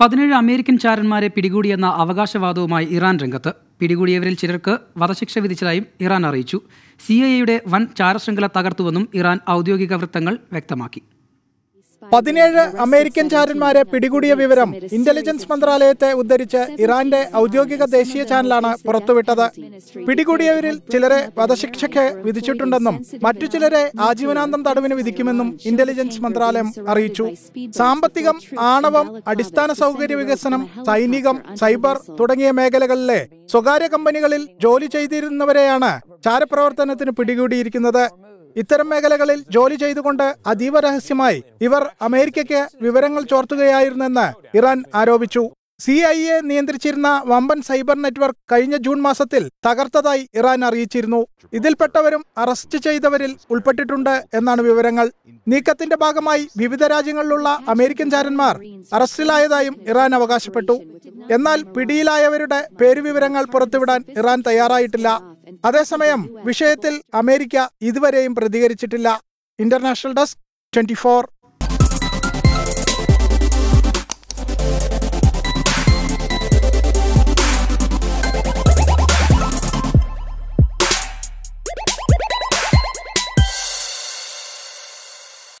പതിനേഴ് American ചാരന്മാരെ പിടികൂടിയെന്ന അവകാശവാദവുമായി Iran രംഗത്ത് പിടികൂടിയവരിൽ ചിലർക്ക് വധശിക്ഷ വിധിച്ചതായും ഇറാൻ അറിയിച്ചു സി ഐ എയുടെ വൻ ചാരശൃംഖല തകർത്തുവെന്നും ഇറാൻ ഔദ്യോഗിക വൃത്തങ്ങൾ വ്യക്തമാക്കി പതിനേഴ് അമേരിക്കൻ ചാരന്മാരെ പിടികൂടിയ വിവരം ഇന്റലിജൻസ് മന്ത്രാലയത്തെ ഉദ്ധരിച്ച് ഇറാന്റെ ഔദ്യോഗിക ദേശീയ ചാനലാണ് പുറത്തുവിട്ടത് പിടികൂടിയവരിൽ ചിലരെ വധശിക്ഷയ്ക്ക് വിധിച്ചിട്ടുണ്ടെന്നും മറ്റു ചിലരെ ആജീവനാന്തം തടവിന് വിധിക്കുമെന്നും ഇന്റലിജൻസ് മന്ത്രാലയം അറിയിച്ചു സാമ്പത്തികം ആണവം അടിസ്ഥാന സൗകര്യ വികസനം സൈനികം സൈബർ തുടങ്ങിയ മേഖലകളിലെ സ്വകാര്യ കമ്പനികളിൽ ജോലി ചെയ്തിരുന്നവരെയാണ് ചാരപ്രവർത്തനത്തിന് പിടികൂടിയിരിക്കുന്നത് ഇത്തരം മേഖലകളിൽ ജോലി ചെയ്തുകൊണ്ട് അതീവ രഹസ്യമായി ഇവർ അമേരിക്കയ്ക്ക് വിവരങ്ങൾ ചോർത്തുകയായിരുന്നെന്ന് ഇറാൻ ആരോപിച്ചു സി ഐ എ നിയന്ത്രിച്ചിരുന്ന വമ്പൻ സൈബർ നെറ്റ്വർക്ക് കഴിഞ്ഞ ജൂൺ മാസത്തിൽ തകർത്തതായി ഇറാൻ അറിയിച്ചിരുന്നു ഇതിൽപ്പെട്ടവരും അറസ്റ്റ് ചെയ്തവരിൽ ഉൾപ്പെട്ടിട്ടുണ്ട് എന്നാണ് വിവരങ്ങൾ നീക്കത്തിന്റെ ഭാഗമായി വിവിധ രാജ്യങ്ങളിലുള്ള അമേരിക്കൻ ചാരന്മാർ അറസ്റ്റിലായതായും ഇറാൻ അവകാശപ്പെട്ടു എന്നാൽ പിടിയിലായവരുടെ പേരുവിവരങ്ങൾ പുറത്തുവിടാൻ ഇറാൻ തയ്യാറായിട്ടില്ല അതേസമയം വിഷയത്തിൽ അമേരിക്ക ഇതുവരെയും പ്രതികരിച്ചിട്ടില്ല ഇന്റർനാഷണൽ ഡെസ്ക് ട്വന്റി